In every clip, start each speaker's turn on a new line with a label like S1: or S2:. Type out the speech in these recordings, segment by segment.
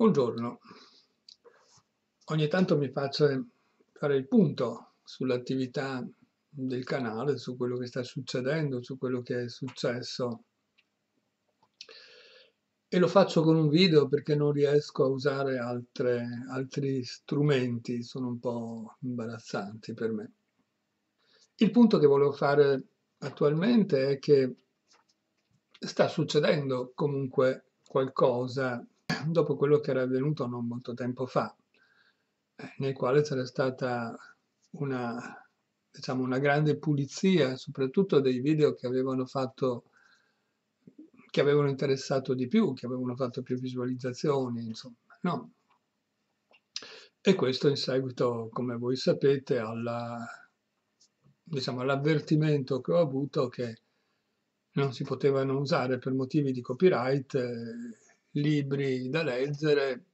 S1: Un giorno, ogni tanto mi faccio fare il punto sull'attività del canale, su quello che sta succedendo, su quello che è successo. E lo faccio con un video perché non riesco a usare altre, altri strumenti, sono un po' imbarazzanti per me. Il punto che volevo fare attualmente è che sta succedendo comunque qualcosa dopo quello che era avvenuto non molto tempo fa, eh, nel quale c'era stata una, diciamo, una grande pulizia, soprattutto dei video che avevano fatto che avevano interessato di più, che avevano fatto più visualizzazioni, insomma, no? E questo in seguito, come voi sapete, alla, diciamo, all'avvertimento che ho avuto che non si potevano usare per motivi di copyright eh, libri da leggere,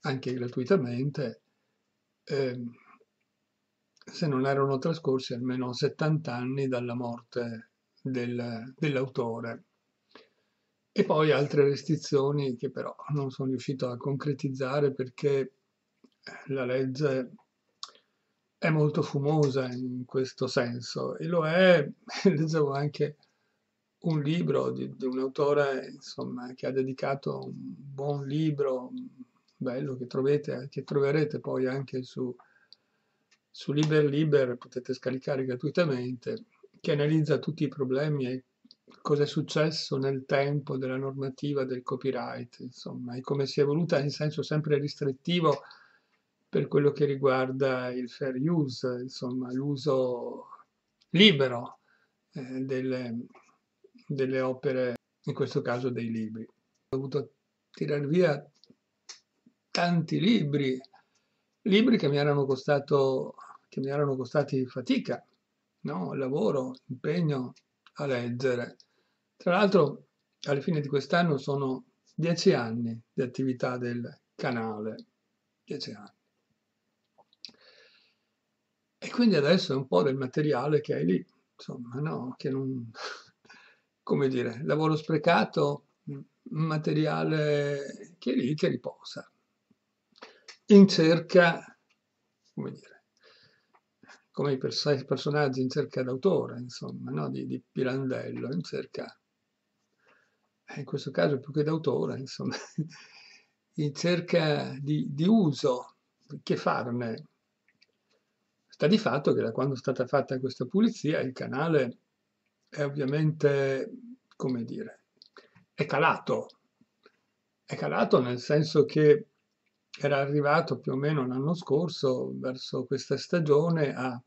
S1: anche gratuitamente, eh, se non erano trascorsi almeno 70 anni dalla morte del, dell'autore. E poi altre restrizioni che però non sono riuscito a concretizzare perché eh, la legge è molto fumosa in questo senso e lo è, leggevo anche un libro di, di un autore insomma, che ha dedicato un buon libro, bello, che, trovete, che troverete poi anche su, su Liber Liber, potete scaricare gratuitamente, che analizza tutti i problemi e cosa è successo nel tempo della normativa del copyright, insomma, e come si è evoluta in senso sempre ristrettivo per quello che riguarda il fair use, insomma, l'uso libero eh, delle, delle opere, in questo caso dei libri. Ho dovuto tirare via tanti libri, libri che mi erano, costato, che mi erano costati fatica, no? lavoro, impegno a leggere. Tra l'altro, alla fine di quest'anno sono dieci anni di attività del canale, dieci anni. E quindi adesso è un po' del materiale che hai lì, insomma, no, che non, come dire, lavoro sprecato, materiale che è lì, che riposa, in cerca, come dire, come i pers personaggi in cerca d'autore, insomma, no? di, di, Pirandello, in cerca, eh, in questo caso più che d'autore, insomma, in cerca di, di uso, che farne. Sta di fatto che da quando è stata fatta questa pulizia il canale è ovviamente, come dire, è calato. È calato nel senso che era arrivato più o meno l'anno scorso, verso questa stagione, a,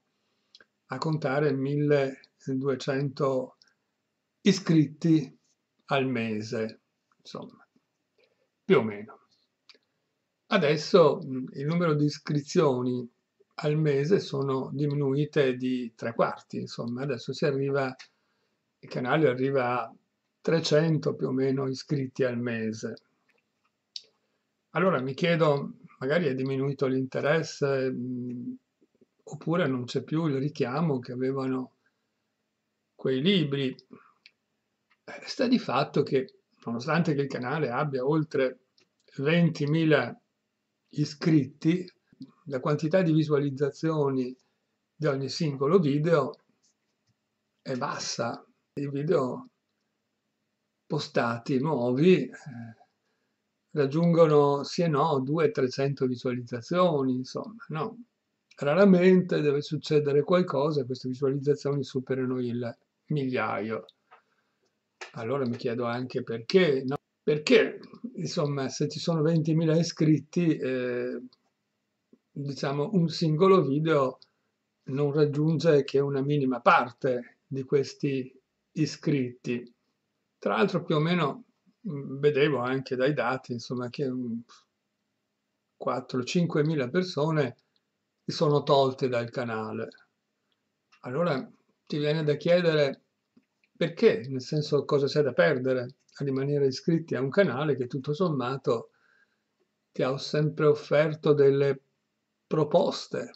S1: a contare 1200 iscritti al mese, insomma, più o meno. Adesso il numero di iscrizioni al mese sono diminuite di tre quarti, insomma, adesso si arriva a il canale arriva a 300 più o meno iscritti al mese. Allora mi chiedo, magari è diminuito l'interesse mm, oppure non c'è più il richiamo che avevano quei libri. Sta di fatto che, nonostante che il canale abbia oltre 20.000 iscritti, la quantità di visualizzazioni di ogni singolo video è bassa, i video postati nuovi eh, raggiungono sì e no 200-300 visualizzazioni, insomma, no. Raramente deve succedere qualcosa e queste visualizzazioni superano il migliaio. Allora mi chiedo anche perché, no? Perché, insomma, se ci sono 20.000 iscritti, eh, diciamo, un singolo video non raggiunge che una minima parte di questi iscritti. Tra l'altro più o meno mm, vedevo anche dai dati, insomma, che 4-5 mm, mila persone si sono tolte dal canale. Allora ti viene da chiedere perché, nel senso cosa c'è da perdere a rimanere iscritti a un canale che tutto sommato ti ha sempre offerto delle proposte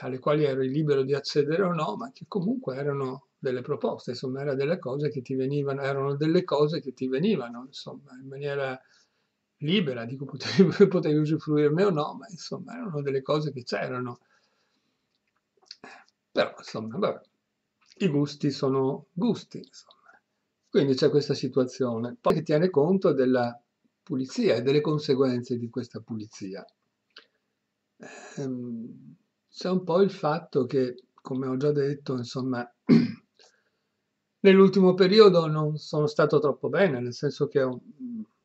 S1: alle quali eri libero di accedere o no, ma che comunque erano delle proposte, insomma, era delle cose che ti venivano, erano delle cose che ti venivano, insomma, in maniera libera, dico potevi, potevi me o no, ma insomma, erano delle cose che c'erano. Però, insomma, vabbè, i gusti sono gusti, insomma. Quindi c'è questa situazione, poi che tiene conto della pulizia e delle conseguenze di questa pulizia. Ehm, c'è un po' il fatto che, come ho già detto, insomma, Nell'ultimo periodo non sono stato troppo bene, nel senso che ho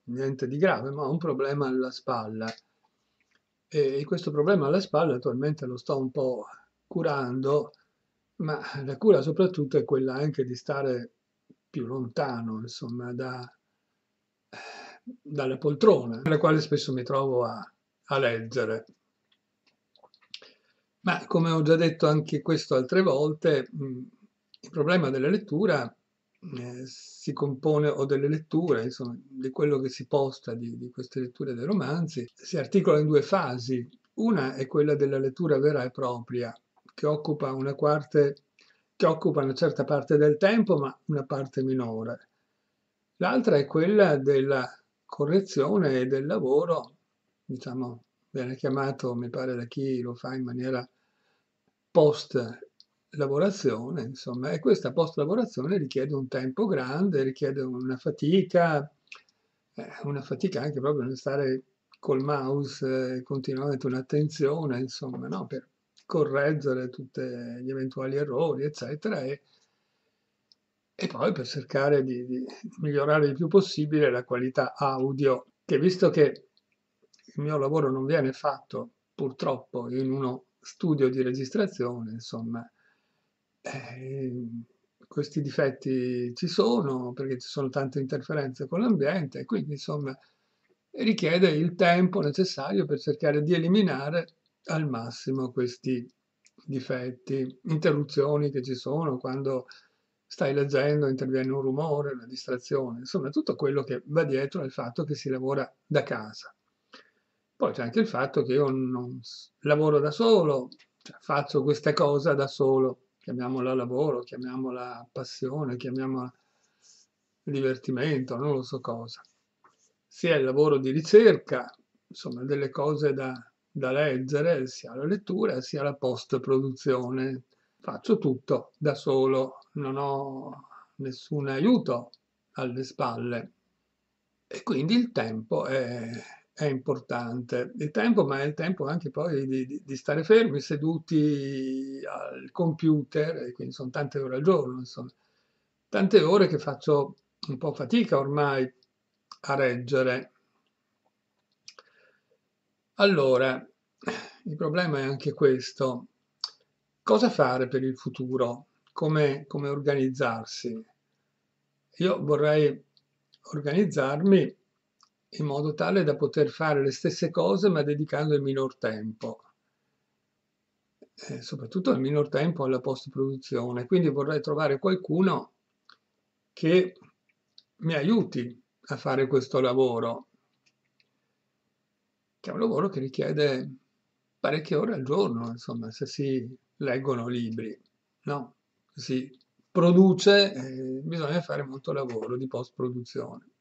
S1: niente di grave, ma ho un problema alla spalla. E questo problema alla spalla attualmente lo sto un po' curando, ma la cura soprattutto è quella anche di stare più lontano, insomma, da, dalla poltrona, nella quale spesso mi trovo a, a leggere. Ma come ho già detto anche questo altre volte, mh, il problema della lettura eh, si compone o delle letture, insomma, di quello che si posta di, di, queste letture dei romanzi, si articola in due fasi. Una è quella della lettura vera e propria, che occupa una, quarte, che occupa una certa parte del tempo, ma una parte minore. L'altra è quella della correzione e del lavoro, diciamo, viene chiamato, mi pare da chi lo fa in maniera post lavorazione, insomma, e questa post-lavorazione richiede un tempo grande, richiede una fatica, eh, una fatica anche proprio nel stare col mouse eh, continuamente un'attenzione, insomma, no? per correggere tutti gli eventuali errori, eccetera, e, e poi per cercare di, di migliorare il più possibile la qualità audio, che visto che il mio lavoro non viene fatto purtroppo in uno studio di registrazione, insomma, eh, questi difetti ci sono perché ci sono tante interferenze con l'ambiente e quindi insomma richiede il tempo necessario per cercare di eliminare al massimo questi difetti, interruzioni che ci sono quando stai leggendo, interviene un rumore, una distrazione, insomma tutto quello che va dietro al fatto che si lavora da casa. Poi c'è anche il fatto che io non lavoro da solo, cioè faccio questa cosa da solo, chiamiamola lavoro, chiamiamola passione, chiamiamola divertimento, non lo so cosa, sia il lavoro di ricerca, insomma delle cose da, da leggere, sia la lettura, sia la post-produzione. Faccio tutto da solo, non ho nessun aiuto alle spalle e quindi il tempo è è importante. Il tempo, ma è il tempo anche poi di, di stare fermi, seduti al computer, e quindi sono tante ore al giorno, insomma. Tante ore che faccio un po' fatica ormai a reggere. Allora, il problema è anche questo. Cosa fare per il futuro? Come, come organizzarsi? Io vorrei organizzarmi in modo tale da poter fare le stesse cose ma dedicando il minor tempo. E eh, soprattutto il minor tempo alla post-produzione. Quindi vorrei trovare qualcuno che mi aiuti a fare questo lavoro, che è un lavoro che richiede parecchie ore al giorno, insomma, se si leggono libri, no? Si produce, eh, bisogna fare molto lavoro di post-produzione.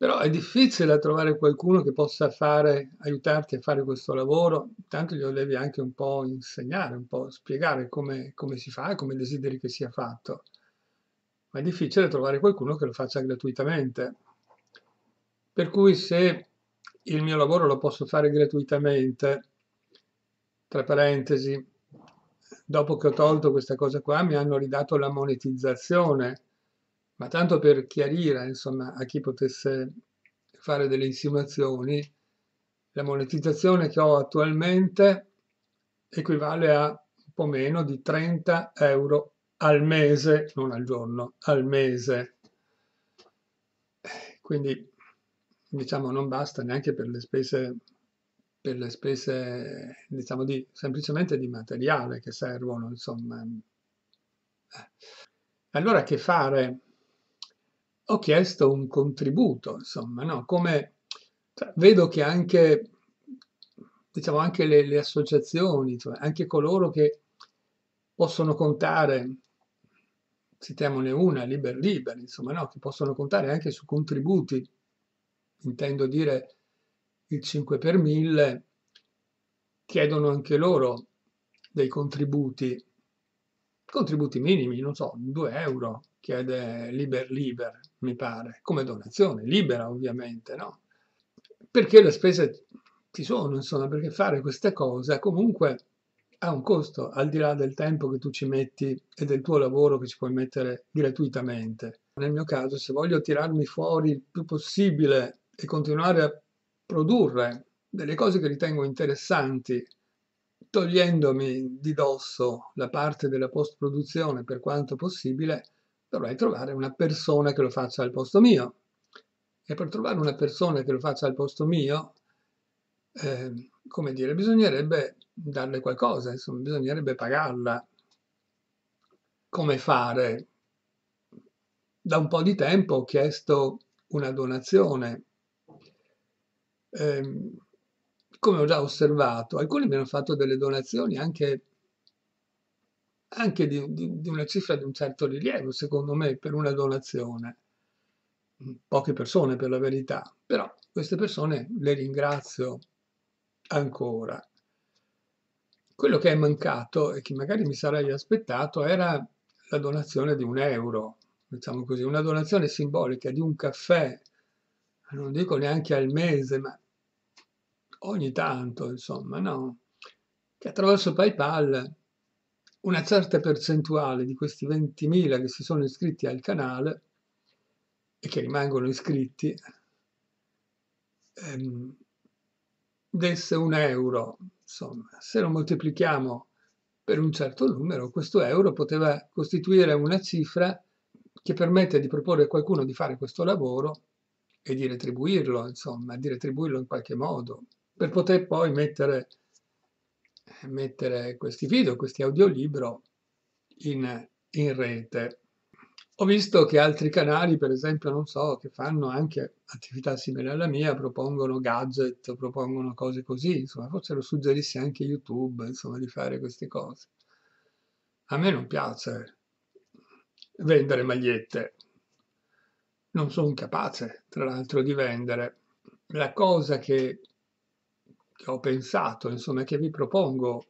S1: Però è difficile trovare qualcuno che possa fare, aiutarti a fare questo lavoro, tanto glielo devi anche un po' insegnare, un po' spiegare come, come si fa e come desideri che sia fatto. Ma è difficile trovare qualcuno che lo faccia gratuitamente. Per cui se il mio lavoro lo posso fare gratuitamente, tra parentesi, dopo che ho tolto questa cosa qua mi hanno ridato la monetizzazione, ma tanto per chiarire insomma, a chi potesse fare delle insinuazioni, la monetizzazione che ho attualmente equivale a un po' meno di 30 euro al mese, non al giorno, al mese. Quindi diciamo non basta neanche per le spese, per le spese diciamo di, semplicemente di materiale che servono, insomma. Eh. Allora che fare? ho chiesto un contributo, insomma, no? Come cioè, vedo che anche, diciamo, anche le, le associazioni, cioè, anche coloro che possono contare, citiamone una, Liber Liber, insomma, no? Che possono contare anche su contributi, intendo dire il 5 per 1000, chiedono anche loro dei contributi, contributi minimi, non so, 2 euro chiede Liber Liber, mi pare, come donazione, libera ovviamente, no? Perché le spese ci sono, insomma, perché fare questa cosa comunque ha un costo, al di là del tempo che tu ci metti e del tuo lavoro che ci puoi mettere gratuitamente. Nel mio caso, se voglio tirarmi fuori il più possibile e continuare a produrre delle cose che ritengo interessanti, togliendomi di dosso la parte della post-produzione per quanto possibile, dovrei trovare una persona che lo faccia al posto mio. E per trovare una persona che lo faccia al posto mio, eh, come dire, bisognerebbe darle qualcosa, insomma, bisognerebbe pagarla. Come fare? Da un po' di tempo ho chiesto una donazione. Eh, come ho già osservato, alcuni mi hanno fatto delle donazioni anche anche di, di, di, una cifra di un certo rilievo, secondo me, per una donazione. Mm, poche persone per la verità, però queste persone le ringrazio ancora. Quello che è mancato e che magari mi sarei aspettato era la donazione di un euro, diciamo così, una donazione simbolica di un caffè, non dico neanche al mese, ma ogni tanto, insomma, no? Che attraverso PayPal una certa percentuale di questi 20.000 che si sono iscritti al canale e che rimangono iscritti ehm, desse un euro. Insomma, se lo moltiplichiamo per un certo numero, questo euro poteva costituire una cifra che permette di proporre a qualcuno di fare questo lavoro e di retribuirlo, insomma, di retribuirlo in qualche modo, per poter poi mettere mettere questi video, questi audiolibro in, in rete. Ho visto che altri canali, per esempio, non so, che fanno anche attività simili alla mia, propongono gadget, propongono cose così, insomma, forse lo suggerisse anche YouTube, insomma, di fare queste cose. A me non piace vendere magliette, non sono capace, tra l'altro, di vendere. La cosa che che ho pensato, insomma, che vi propongo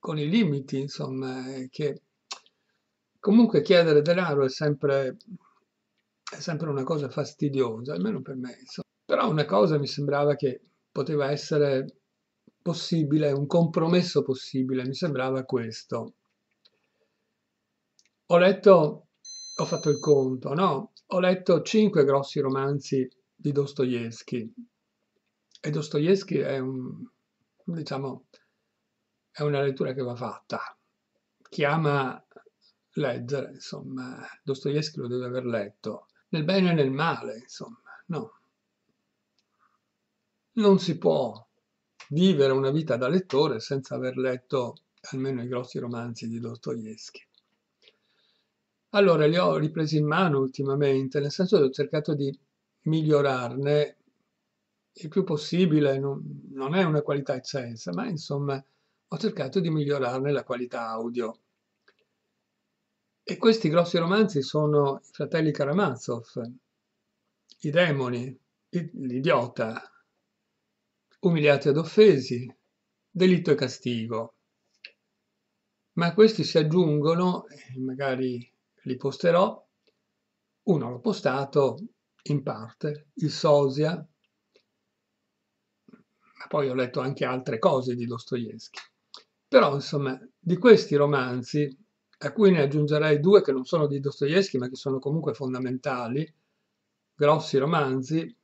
S1: con i limiti, insomma, che comunque chiedere denaro è sempre, è sempre una cosa fastidiosa, almeno per me. Insomma. Però una cosa mi sembrava che poteva essere possibile, un compromesso possibile, mi sembrava questo. Ho letto, ho fatto il conto, no? Ho letto cinque grossi romanzi di Dostoevsky, e Dostoevsky è, un, diciamo, è una lettura che va fatta. Chi ama leggere, insomma, Dostoevsky lo deve aver letto, nel bene e nel male, insomma, no. Non si può vivere una vita da lettore senza aver letto almeno i grossi romanzi di Dostoevsky. Allora li ho ripresi in mano ultimamente, nel senso che ho cercato di migliorarne il più possibile, non, non è una qualità eccelsa, ma insomma ho cercato di migliorarne la qualità audio. E questi grossi romanzi sono i fratelli Karamazov, i demoni, l'idiota, umiliati ed offesi, delitto e castigo. Ma a questi si aggiungono, magari li posterò, uno l'ho postato in parte, il sosia, poi ho letto anche altre cose di Dostoevsky. Però, insomma, di questi romanzi, a cui ne aggiungerei due che non sono di Dostoevsky, ma che sono comunque fondamentali, grossi romanzi,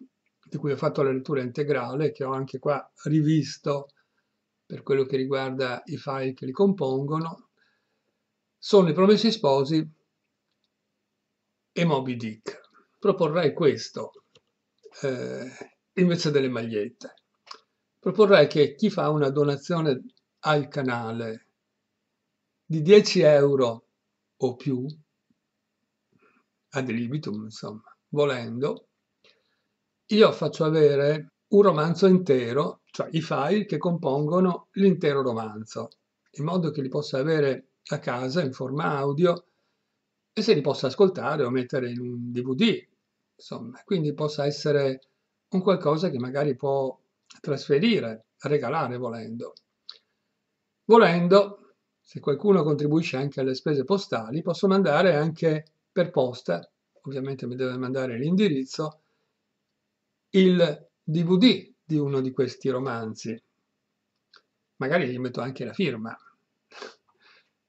S1: di cui ho fatto la lettura integrale, che ho anche qua rivisto per quello che riguarda i file che li compongono, sono I Promessi Sposi e Moby Dick. Proporrei questo eh, invece delle magliette proporrei che chi fa una donazione al canale di 10 euro o più, ad libitum insomma, volendo, io faccio avere un romanzo intero, cioè i file che compongono l'intero romanzo, in modo che li possa avere a casa in forma audio e se li possa ascoltare o mettere in un DVD, insomma, quindi possa essere un qualcosa che magari può trasferire, regalare volendo. Volendo, se qualcuno contribuisce anche alle spese postali, posso mandare anche per posta, ovviamente mi deve mandare l'indirizzo, il DVD di uno di questi romanzi. Magari gli metto anche la firma,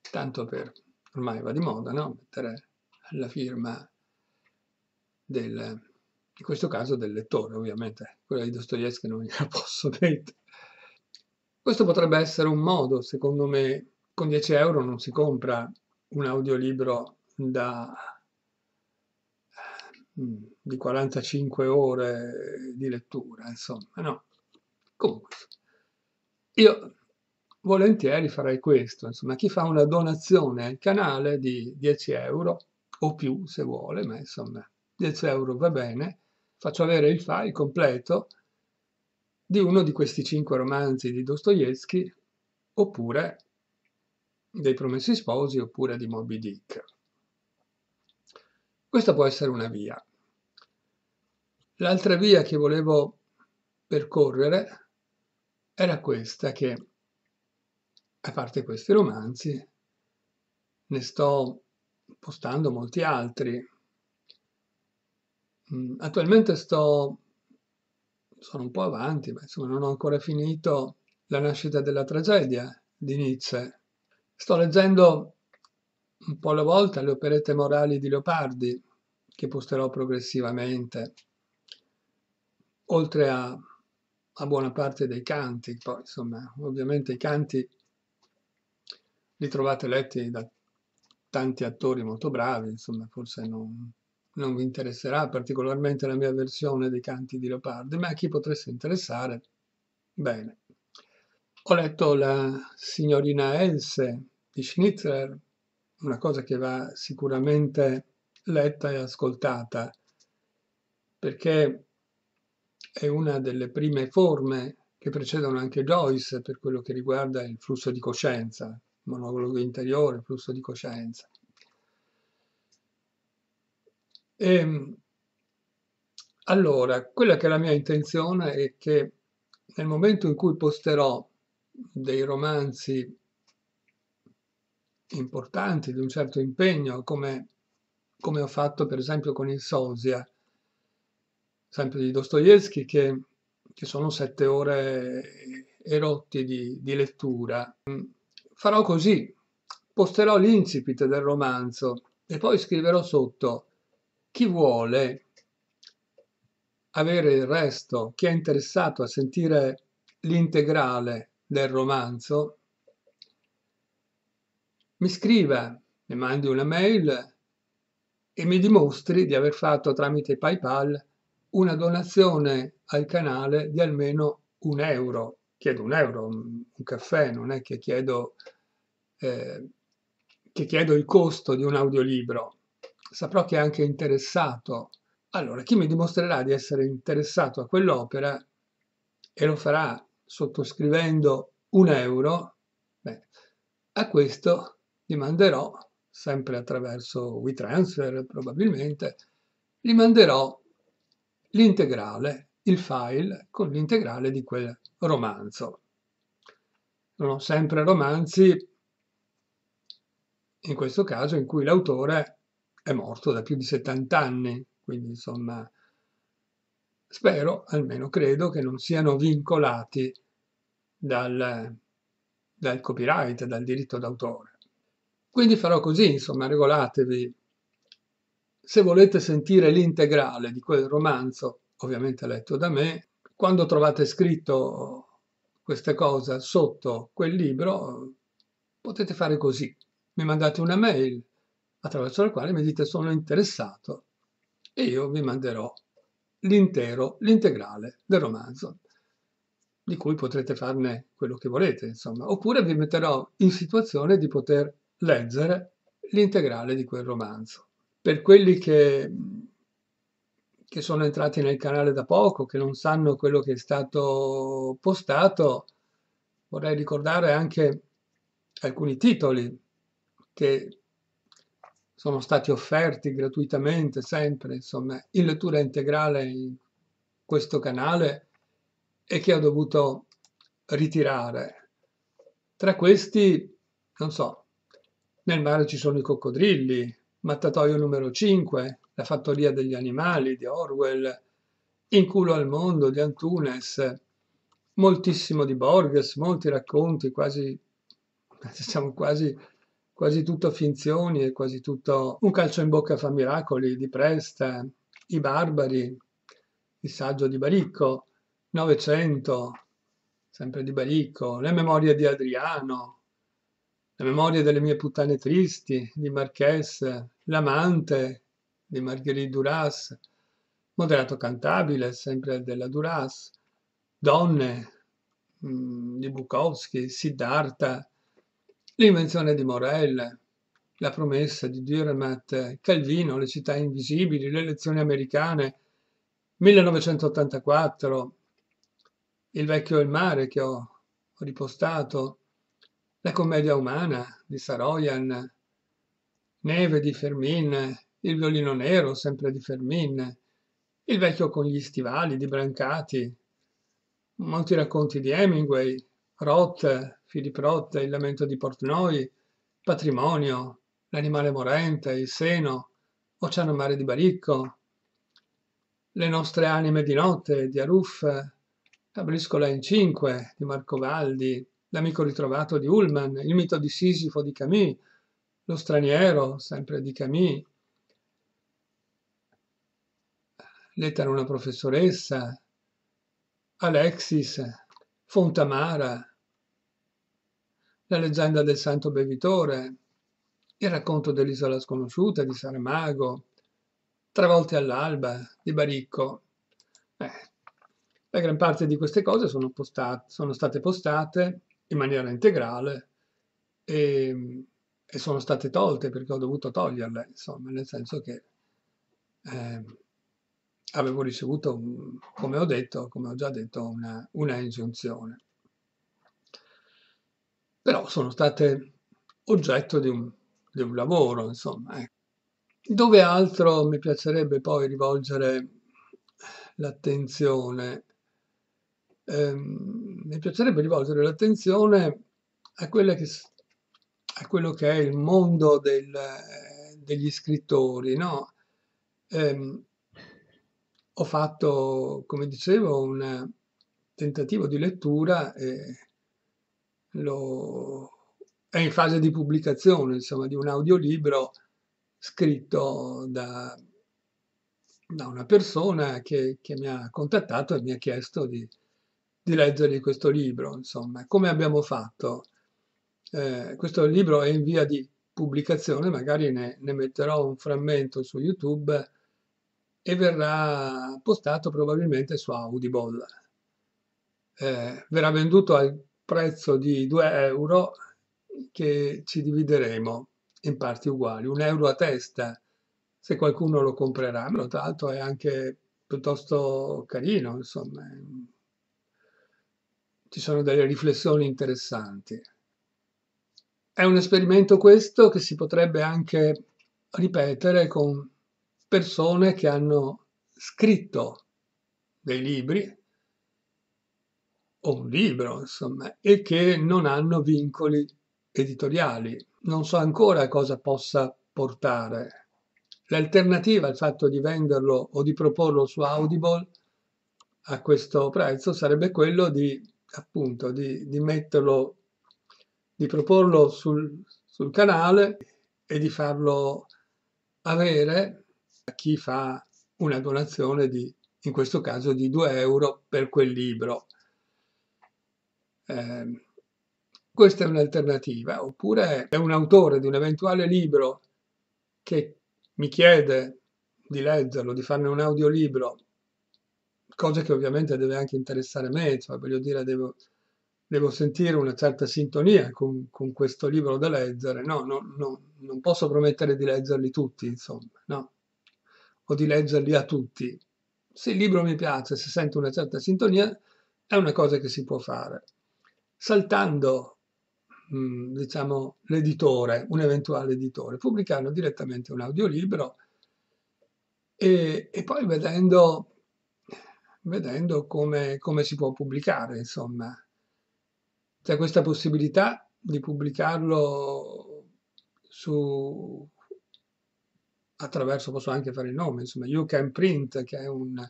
S1: tanto per, ormai va di moda, no? Mettere la firma del, in questo caso del lettore ovviamente, quella di Dostoevsky non gliela posso dire. Questo potrebbe essere un modo, secondo me, con 10 euro non si compra un audiolibro da, mm, di 45 ore di lettura, insomma, no. Comunque, io volentieri farei questo, insomma, chi fa una donazione al canale di 10 euro o più se vuole, ma insomma, 10 euro va bene, faccio avere il file completo di uno di questi cinque romanzi di Dostoevsky oppure dei Promessi Sposi oppure di Moby Dick. Questa può essere una via. L'altra via che volevo percorrere era questa che, a parte questi romanzi, ne sto postando molti altri, Mm, attualmente sto, sono un po' avanti, ma insomma non ho ancora finito La nascita della tragedia di Nietzsche. Sto leggendo un po' alla volta le operette morali di Leopardi, che posterò progressivamente, oltre a, a buona parte dei canti. Poi, insomma, ovviamente i canti li trovate letti da tanti attori molto bravi, insomma, forse non, non vi interesserà particolarmente la mia versione dei canti di Leopardi, ma a chi potreste interessare, bene. Ho letto la signorina Else di Schnitzler, una cosa che va sicuramente letta e ascoltata, perché è una delle prime forme che precedono anche Joyce per quello che riguarda il flusso di coscienza, monologo interiore, flusso di coscienza. E, ehm, allora, quella che è la mia intenzione è che nel momento in cui posterò dei romanzi importanti, di un certo impegno, come, come ho fatto per esempio con il Sosia, sempre di Dostoevsky, che, che, sono sette ore erotti di, di lettura. Mm, farò così, posterò l'incipit del romanzo e poi scriverò sotto chi vuole avere il resto, chi è interessato a sentire l'integrale del romanzo, mi scriva, mi mandi una mail e mi dimostri di aver fatto tramite PayPal una donazione al canale di almeno un euro. Chiedo un euro, un caffè, non è che chiedo, eh, che chiedo il costo di un audiolibro saprò che è anche interessato. Allora, chi mi dimostrerà di essere interessato a quell'opera e lo farà sottoscrivendo un euro, beh, a questo gli manderò, sempre attraverso WeTransfer probabilmente, gli manderò l'integrale, il file con l'integrale di quel romanzo. Sono sempre romanzi, in questo caso, in cui l'autore è morto da più di 70 anni, quindi insomma spero, almeno credo, che non siano vincolati dal, dal copyright, dal diritto d'autore. Quindi farò così, insomma, regolatevi. Se volete sentire l'integrale di quel romanzo, ovviamente letto da me, quando trovate scritto questa cosa sotto quel libro, potete fare così. Mi mandate una mail attraverso la quale mi dite sono interessato e io vi manderò l'intero, l'integrale del romanzo, di cui potrete farne quello che volete, insomma, oppure vi metterò in situazione di poter leggere l'integrale di quel romanzo. Per quelli che, che sono entrati nel canale da poco, che non sanno quello che è stato postato, vorrei ricordare anche alcuni titoli che sono stati offerti gratuitamente sempre, insomma, in lettura integrale in questo canale e che ho dovuto ritirare. Tra questi, non so, nel mare ci sono i coccodrilli, Mattatoio numero 5, La fattoria degli animali di Orwell, In culo al mondo di Antunes, moltissimo di Borges, molti racconti, quasi, diciamo quasi quasi tutto finzioni, è quasi tutto un calcio in bocca fa miracoli di Presta, i barbari, il saggio di Baricco, Novecento, sempre di Baricco, le memorie di Adriano, le memorie delle mie puttane tristi di Marchès, l'amante di Marguerite Duras, moderato cantabile, sempre della Duras, donne mh, mm, di Bukowski, Siddhartha, l'invenzione di Morel, la promessa di Dürrematt, Calvino, le città invisibili, le elezioni americane, 1984, il vecchio e il mare che ho ripostato, la commedia umana di Saroyan, Neve di Fermin, il violino nero sempre di Fermin, il vecchio con gli stivali di Brancati, molti racconti di Hemingway, Roth, Filippo Rotta, il lamento di Portnoy, Patrimonio, L'animale morente, Il seno, Oceano mare di Baricco, Le nostre anime di notte di Aruf, La briscola in cinque di Marco Valdi, L'amico ritrovato di Ullman, Il mito di Sisifo di Camus, Lo straniero, sempre di Camus, Lettera una professoressa, Alexis, Fontamara, la leggenda del santo bevitore, il racconto dell'isola sconosciuta di Saramago, Tre volte all'alba di Baricco. Beh, la gran parte di queste cose sono, postate, sono state postate in maniera integrale e, e, sono state tolte perché ho dovuto toglierle, insomma, nel senso che eh, avevo ricevuto, un, come ho detto, come ho già detto, una, una ingiunzione però sono state oggetto di un, di un lavoro, insomma. Ecco. Dove altro mi piacerebbe poi rivolgere l'attenzione? Eh, mi piacerebbe rivolgere l'attenzione a, che, a, quello che è il mondo del, degli scrittori, no? eh, ho fatto, come dicevo, un tentativo di lettura e lo, è in fase di pubblicazione, insomma, di un audiolibro scritto da, da una persona che, che, mi ha contattato e mi ha chiesto di, di leggergli questo libro. Insomma, come abbiamo fatto? Eh, questo libro è in via di pubblicazione, magari ne, ne metterò un frammento su YouTube e verrà postato probabilmente su Audible. Eh, verrà venduto al prezzo di 2 euro che ci divideremo in parti uguali, un euro a testa se qualcuno lo comprerà, ma tra l'altro è anche piuttosto carino, insomma, ci sono delle riflessioni interessanti. È un esperimento questo che si potrebbe anche ripetere con persone che hanno scritto dei libri o un libro, insomma, e che non hanno vincoli editoriali. Non so ancora cosa possa portare. L'alternativa al fatto di venderlo o di proporlo su Audible a questo prezzo sarebbe quello di, appunto, di, di metterlo, di proporlo sul, sul canale e di farlo avere a chi fa una donazione di, in questo caso, di 2 euro per quel libro. Eh, questa è un'alternativa. Oppure è un autore di un eventuale libro che mi chiede di leggerlo, di farne un audiolibro, cosa che ovviamente deve anche interessare me, cioè voglio dire, devo, devo sentire una certa sintonia con, con questo libro da leggere. No, no, no, non posso promettere di leggerli tutti, insomma, no. O di leggerli a tutti. Se il libro mi piace, se sento una certa sintonia, è una cosa che si può fare saltando mm, diciamo, l'editore, un eventuale editore, pubblicando direttamente un audiolibro e, e poi vedendo, vedendo come, come, si può pubblicare, insomma. C'è questa possibilità di pubblicarlo su, attraverso, posso anche fare il nome, insomma, You Can Print, che è un,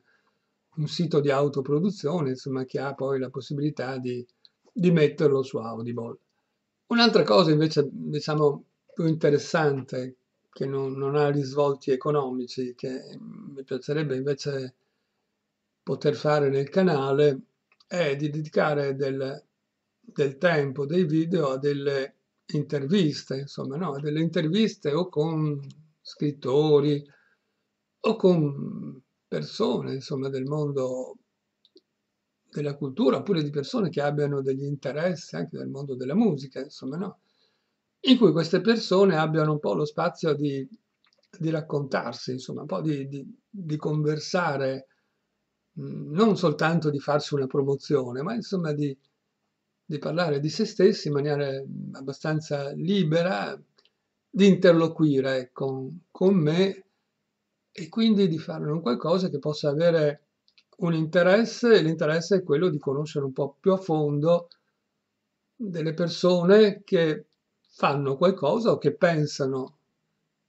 S1: un sito di autoproduzione, insomma, che ha poi la possibilità di di metterlo su Audible. Un'altra cosa invece, diciamo, più interessante, che non, non, ha risvolti economici, che mi piacerebbe invece poter fare nel canale, è di dedicare del, del tempo, dei video a delle interviste, insomma, no, a delle interviste o con scrittori o con persone, insomma, del mondo della cultura oppure di persone che abbiano degli interessi anche nel mondo della musica, insomma, no? In cui queste persone abbiano un po' lo spazio di, di raccontarsi, insomma, un po' di, di, di conversare, mm, non soltanto di farsi una promozione, ma insomma di, parlare di se stessi in maniera mm, abbastanza libera, di interloquire con, con me e quindi di fare un qualcosa che possa avere un interesse e l'interesse è quello di conoscere un po' più a fondo delle persone che fanno qualcosa o che pensano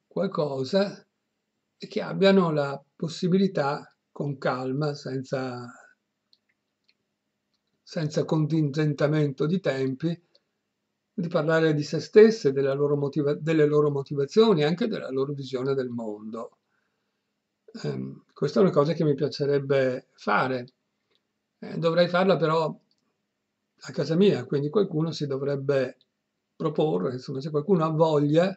S1: qualcosa e che abbiano la possibilità con calma, senza, senza contingentamento di tempi, di parlare di se stesse, loro motiva- delle loro motivazioni, anche della loro visione del mondo ehm, questa è una cosa che mi piacerebbe fare. Eh, dovrei farla però a casa mia, quindi qualcuno si dovrebbe proporre, insomma, se qualcuno ha voglia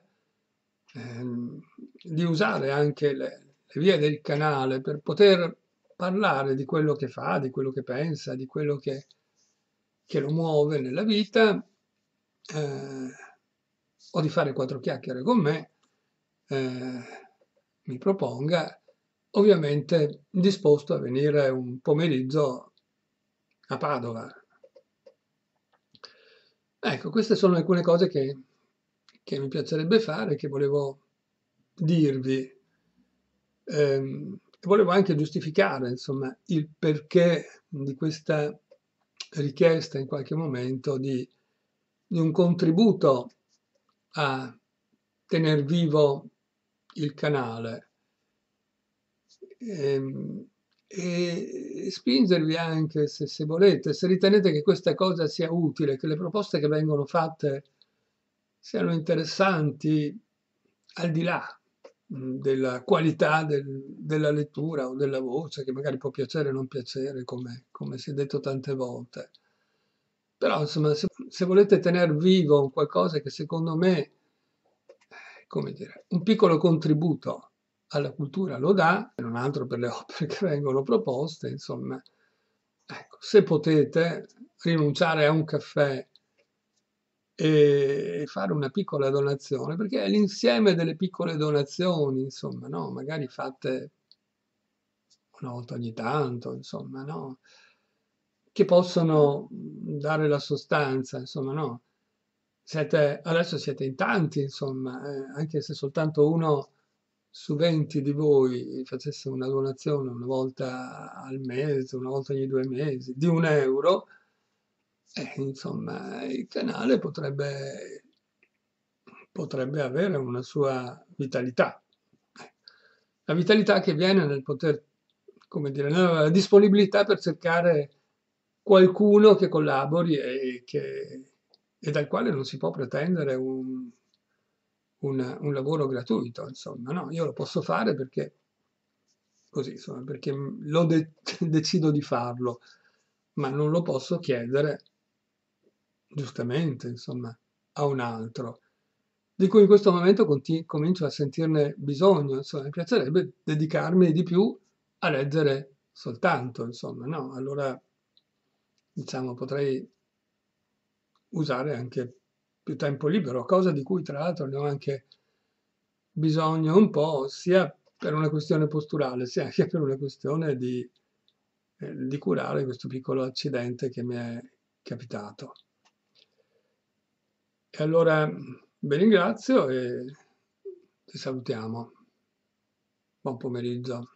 S1: ehm, di usare anche le, le vie del canale per poter parlare di quello che fa, di quello che pensa, di quello che, che lo muove nella vita, eh, o di fare quattro chiacchiere con me, eh, mi proponga ovviamente disposto a venire un pomeriggio a Padova. Ecco, queste sono alcune cose che, che mi piacerebbe fare, che volevo dirvi. Eh, volevo anche giustificare, insomma, il perché di questa richiesta in qualche momento di, di un contributo a tenere vivo il canale. Ehm, e spingervi anche se, se, volete, se ritenete che questa cosa sia utile, che le proposte che vengono fatte siano interessanti al di là della qualità del, della lettura o della voce, che magari può piacere o non piacere, come, come si è detto tante volte. Però insomma, se, se volete tenere vivo qualcosa che secondo me, eh, come dire, un piccolo contributo alla cultura lo dà, e non altro per le opere che vengono proposte, insomma. Ecco, se potete rinunciare a un caffè e fare una piccola donazione, perché è l'insieme delle piccole donazioni, insomma, no? Magari fatte una volta ogni tanto, insomma, no? Che possono dare la sostanza, insomma, no? Siete, adesso siete in tanti, insomma, eh, anche se soltanto uno su 20 di voi facesse una donazione una volta al mese, una volta ogni due mesi, di un euro, eh, insomma, il canale potrebbe, potrebbe avere una sua vitalità. La vitalità che viene nel poter, come dire, nella disponibilità per cercare qualcuno che collabori e, che, e dal quale non si può pretendere un, un, un lavoro gratuito, insomma, no? Io lo posso fare perché così, insomma, perché lo de decido di farlo, ma non lo posso chiedere giustamente, insomma, a un altro di cui in questo momento comincio a sentirne bisogno, insomma, mi piacerebbe dedicarmi di più a leggere soltanto, insomma, no? Allora, diciamo, potrei usare anche più tempo libero, cosa di cui tra l'altro ne ho anche bisogno un po', sia per una questione posturale, sia anche per una questione di, eh, di curare questo piccolo accidente che mi è capitato. E allora vi ringrazio e ci salutiamo. Buon pomeriggio.